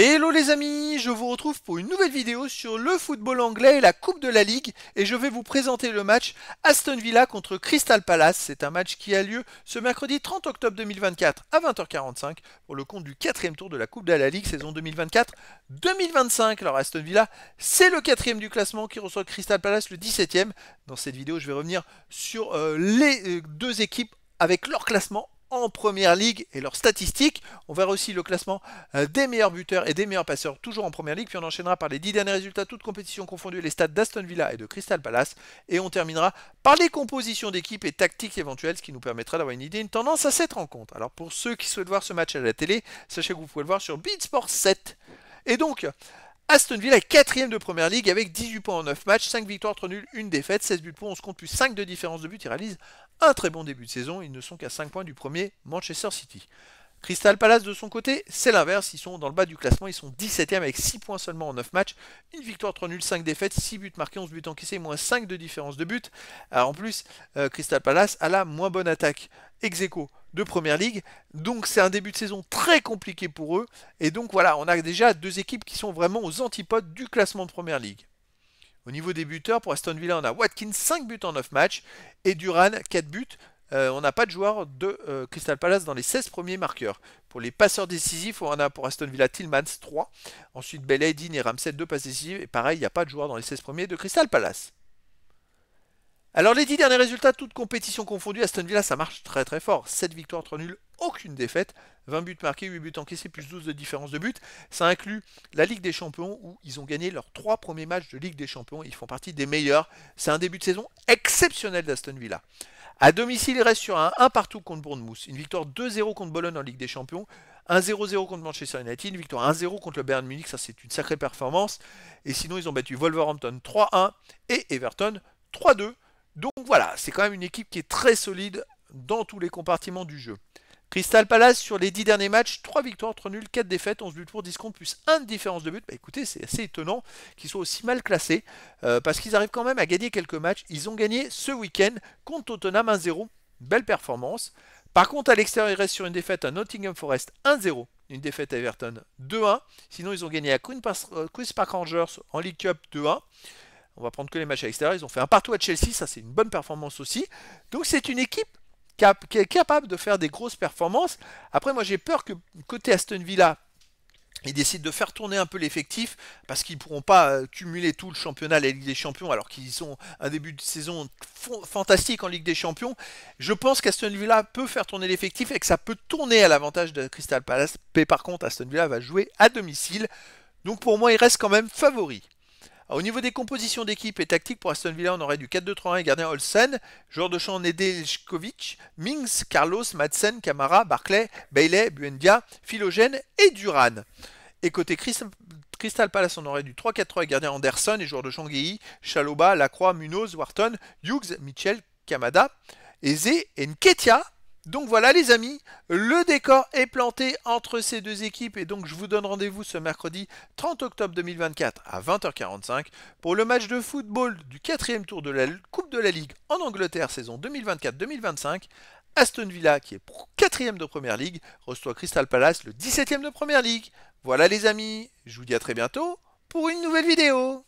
Hello les amis, je vous retrouve pour une nouvelle vidéo sur le football anglais et la Coupe de la Ligue et je vais vous présenter le match Aston Villa contre Crystal Palace. C'est un match qui a lieu ce mercredi 30 octobre 2024 à 20h45 pour le compte du quatrième tour de la Coupe de la Ligue saison 2024-2025. Alors Aston Villa, c'est le quatrième du classement qui reçoit Crystal Palace le 17ème. Dans cette vidéo, je vais revenir sur euh, les euh, deux équipes avec leur classement en première ligue et leurs statistiques. On verra aussi le classement euh, des meilleurs buteurs et des meilleurs passeurs, toujours en première ligue. Puis on enchaînera par les 10 derniers résultats, toutes compétitions confondues, les stades d'Aston Villa et de Crystal Palace. Et on terminera par les compositions d'équipes et tactiques éventuelles, ce qui nous permettra d'avoir une idée, une tendance à cette rencontre. Alors pour ceux qui souhaitent voir ce match à la télé, sachez que vous pouvez le voir sur Beatsport 7. Et donc, Aston Villa est quatrième de première ligue avec 18 points en 9 matchs, 5 victoires, 3 nuls, 1 défaite, 16 buts pour 11 compte plus 5 de différence de buts, Ils réalisent un très bon début de saison, ils ne sont qu'à 5 points du premier Manchester City. Crystal Palace de son côté, c'est l'inverse, ils sont dans le bas du classement, ils sont 17 e avec 6 points seulement en 9 matchs, une victoire 3 nuls, 5 défaites, 6 buts marqués, 11 buts encaissés, moins 5 de différence de buts. Euh, en plus, euh, Crystal Palace a la moins bonne attaque ex de Première Ligue, donc c'est un début de saison très compliqué pour eux, et donc voilà, on a déjà deux équipes qui sont vraiment aux antipodes du classement de Première Ligue. Au niveau des buteurs, pour Aston Villa, on a Watkins 5 buts en 9 matchs, et Duran 4 buts, euh, on n'a pas de joueur de euh, Crystal Palace dans les 16 premiers marqueurs. Pour les passeurs décisifs, on en a pour Aston Villa Tillmans 3, ensuite Belay, et Ramsey 2 passes décisives, et pareil, il n'y a pas de joueur dans les 16 premiers de Crystal Palace. Alors les 10 derniers résultats, toutes compétitions confondues, Aston Villa ça marche très très fort. 7 victoires, 3 nuls, aucune défaite, 20 buts marqués, 8 buts encaissés, plus 12 de différence de but. Ça inclut la Ligue des Champions où ils ont gagné leurs 3 premiers matchs de Ligue des Champions, ils font partie des meilleurs. C'est un début de saison exceptionnel d'Aston Villa. À domicile, ils restent sur un 1 partout contre Bournemouth, une victoire 2-0 contre Bologne en Ligue des Champions, 1-0-0 contre Manchester United, une victoire 1-0 contre le Bayern Munich, ça c'est une sacrée performance. Et sinon, ils ont battu Wolverhampton 3-1 et Everton 3-2. Donc voilà, c'est quand même une équipe qui est très solide dans tous les compartiments du jeu. Crystal Palace sur les 10 derniers matchs, 3 victoires, 3 nuls, 4 défaites, 11 buts pour 10 comptes, plus 1 de différence de but. Bah écoutez, c'est assez étonnant qu'ils soient aussi mal classés euh, parce qu'ils arrivent quand même à gagner quelques matchs. Ils ont gagné ce week-end contre Tottenham 1-0, belle performance. Par contre, à l'extérieur, ils restent sur une défaite à Nottingham Forest 1-0, une défaite à Everton 2-1. Sinon, ils ont gagné à Queen's Park euh, Rangers en League Cup 2-1. On va prendre que les matchs à l'extérieur. Ils ont fait un partout à Chelsea, ça c'est une bonne performance aussi. Donc c'est une équipe qui, est capable de faire des grosses performances. Après, moi j'ai peur que côté Aston Villa, ils décident de faire tourner un peu l'effectif parce qu'ils ne pourront pas euh, cumuler tout le championnat, la Ligue des Champions, alors qu'ils ont un début de saison fantastique en Ligue des Champions. Je pense qu'Aston Villa peut faire tourner l'effectif et que ça peut tourner à l'avantage de Crystal Palace. Mais par contre, Aston Villa va jouer à domicile. Donc pour moi, il reste quand même favori. Ah, au niveau des compositions d'équipe et tactiques, pour Aston Villa, on aurait du 4-2-3-1 gardien Olsen, joueur de champ Nedeljkovic, Mings, Carlos, Madsen, Camara, Barclay, Bailey, Buendia, Philogène et Duran. Et côté Crystal Palace, on aurait du 3-4-3 et gardien Anderson et joueur de champ Gueye, Chaloba, Lacroix, Munoz, Wharton, Hughes, Mitchell, Kamada, Eze et Nketia donc voilà les amis, le décor est planté entre ces deux équipes et donc je vous donne rendez-vous ce mercredi 30 octobre 2024 à 20h45 pour le match de football du quatrième tour de la Coupe de la Ligue en Angleterre saison 2024-2025. Aston Villa qui est quatrième de Première Ligue reçoit Crystal Palace le 17ème de Première Ligue. Voilà les amis, je vous dis à très bientôt pour une nouvelle vidéo.